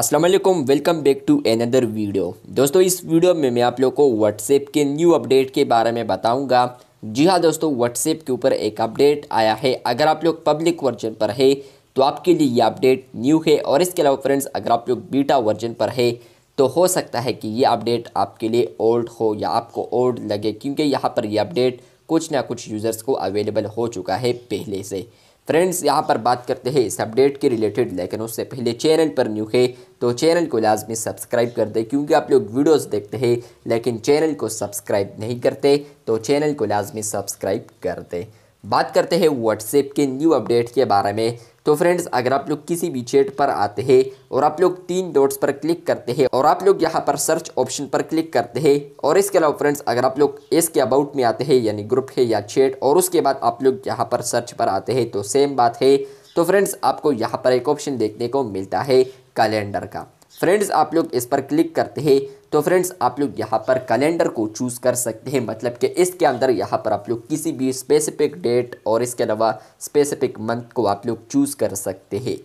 Aslam welcome back to another video दोस्तों इस video में मैं आप लोग को व्हाट्सएप के न्यू अपडेट के बारे में बताऊंगा जी हाँ दोस्तों व्हाट्सएप के ऊपर एक अपडेट आया है अगर आप लोग पब्लिक वर्जन पर है तो आपके लिए ये अपडेट न्यू है और इसके अलावा फ्रेंड्स अगर आप लोग बीटा वर्जन पर है तो हो सकता है कि ये अपडेट आपके लिए ओल्ड हो या आपको ओल्ड लगे क्योंकि यहाँ पर यह अपडेट कुछ ना कुछ यूज़र्स को अवेलेबल हो चुका है पहले से फ्रेंड्स यहाँ पर बात करते हैं इस अपडेट के रिलेटेड लेकिन उससे पहले चैनल पर न्यू है तो चैनल को लाजमी सब्सक्राइब कर दे क्योंकि आप लोग वीडियोस देखते हैं लेकिन चैनल को सब्सक्राइब नहीं करते तो चैनल को लाजमी सब्सक्राइब कर दें बात करते हैं व्हाट्सएप के न्यू अपडेट के बारे में तो फ्रेंड्स अगर आप लोग किसी भी चैट पर आते हैं और आप लोग तीन डॉट्स पर क्लिक करते हैं और आप लोग यहाँ पर सर्च ऑप्शन पर क्लिक करते हैं और इसके अलावा फ्रेंड्स अगर आप लोग इसके अबाउट में आते हैं यानी ग्रुप है या चैट और उसके बाद आप लोग यहाँ पर सर्च पर आते हैं तो सेम बात है तो फ्रेंड्स आपको यहाँ पर एक ऑप्शन देखने को मिलता है कैलेंडर का फ्रेंड्स आप लोग इस पर क्लिक करते हैं तो फ्रेंड्स आप लोग यहाँ पर कैलेंडर को चूज़ कर सकते हैं मतलब कि इसके अंदर यहाँ पर आप लोग किसी भी स्पेसिफिक डेट और इसके अलावा स्पेसिफिक मंथ को आप लोग चूज़ कर सकते हैं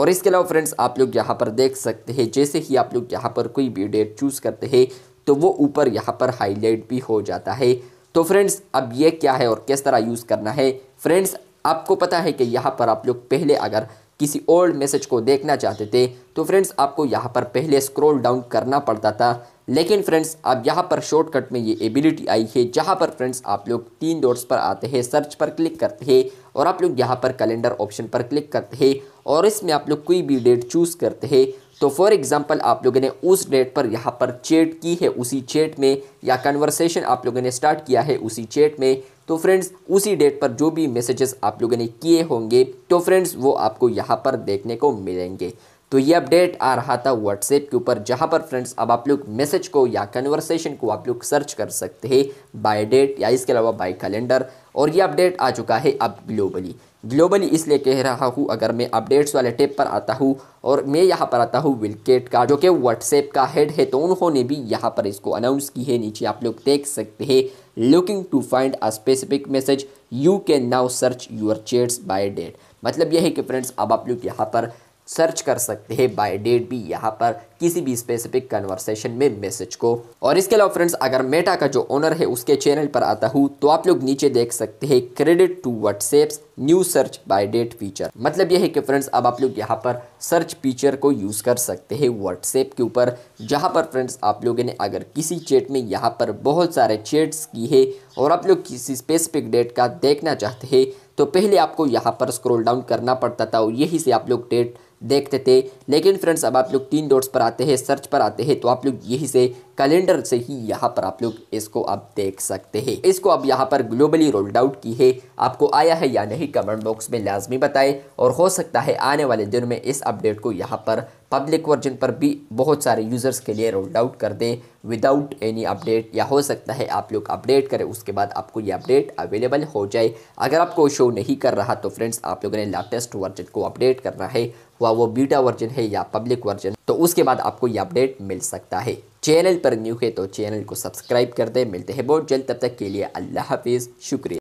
और इसके अलावा फ्रेंड्स आप लोग यहाँ पर देख सकते हैं जैसे ही आप लोग यहाँ पर कोई भी डेट चूज़ करते हैं तो वो ऊपर यहाँ पर हाईलाइट भी हो जाता है तो फ्रेंड्स अब ये क्या है और किस तरह यूज़ करना है फ्रेंड्स आपको पता है कि यहाँ पर आप लोग पहले अगर किसी ओल्ड मैसेज को देखना चाहते थे तो फ्रेंड्स आपको यहाँ पर पहले स्क्रॉल डाउन करना पड़ता था लेकिन फ्रेंड्स अब यहाँ पर शॉर्टकट में ये एबिलिटी आई है जहाँ पर फ्रेंड्स आप लोग तीन डॉट्स पर आते हैं सर्च पर क्लिक करते हैं और आप लोग यहाँ पर कैलेंडर ऑप्शन पर क्लिक करते हैं और इसमें आप लोग कोई भी डेट चूज़ करते हैं तो फॉर एग्ज़ाम्पल आप लोगों ने उस डेट पर यहाँ पर चैट की है उसी चैट में या कन्वर्सेशन आप लोगों ने स्टार्ट किया है उसी चैट में तो फ्रेंड्स उसी डेट पर जो भी मैसेजेस आप लोगों ने किए होंगे तो फ्रेंड्स वो आपको यहाँ पर देखने को मिलेंगे तो ये अपडेट आ रहा था व्हाट्सएप के ऊपर जहाँ पर फ्रेंड्स अब आप लोग मैसेज को या कन्वर्सेशन को आप लोग सर्च कर सकते हैं बाय डेट या इसके अलावा बाय कैलेंडर और ये अपडेट आ चुका है अब ग्लोबली ग्लोबली इसलिए कह रहा हूँ अगर मैं अपडेट्स वाले टेप पर आता हूँ और मैं यहाँ पर आता हूँ विलकेट का जो कि व्हाट्सएप का हेड है तो उन्होंने भी यहाँ पर इसको अनाउंस की है नीचे आप लोग देख सकते हैं looking to find a specific message you can now search your chats by date मतलब यह है कि फ्रेंड्स अब आप लोग यहाँ पर सर्च कर सकते हैं बाय डेट भी यहाँ पर किसी भी स्पेसिफिक कन्वर्सेशन में मैसेज को और इसके अलावा फ्रेंड्स अगर मेटा का जो ओनर है उसके चैनल पर आता हूँ तो आप लोग नीचे देख सकते हैं credit to WhatsApp new search by date feature मतलब यह है कि फ्रेंड्स अब आप लोग यहाँ पर सर्च फीचर को यूज़ कर सकते हैं व्हाट्सएप के ऊपर जहाँ पर फ्रेंड्स आप लोगों ने अगर किसी चैट में यहाँ पर बहुत सारे चैट्स की है और आप लोग किसी स्पेसिफिक डेट का देखना चाहते हैं तो पहले आपको यहाँ पर स्क्रोल डाउन करना पड़ता था और यही से आप लोग डेट देखते थे लेकिन फ्रेंड्स अब आप लोग तीन डॉट्स पर आते हैं सर्च पर आते हैं तो आप लोग यही से कैलेंडर से ही यहाँ पर आप लोग इसको अब देख सकते हैं इसको अब यहाँ पर ग्लोबली रोल्ड आउट की है आपको आया है या नहीं कमेंट बॉक्स में लाजमी बताएं और हो सकता है आने वाले दिन में इस अपडेट को यहाँ पर पब्लिक वर्जन पर भी बहुत सारे यूज़र्स के लिए रोल्ड आउट कर दें विदाउट एनी अपडेट या हो सकता है आप लोग अपडेट करें उसके बाद आपको ये अपडेट अवेलेबल हो जाए अगर आपको शो नहीं कर रहा तो फ्रेंड्स आप लोगों ने लेटेस्ट वर्जन को अपडेट करना है वह वो बीटा वर्जन है या पब्लिक वर्जन तो उसके बाद आपको ये अपडेट मिल सकता है चैनल पर न्यू है तो चैनल को सब्सक्राइब कर दें मिलते हैं बहुत जल्द तब तक के लिए अल्लाह हाफिज़ शुक्रिया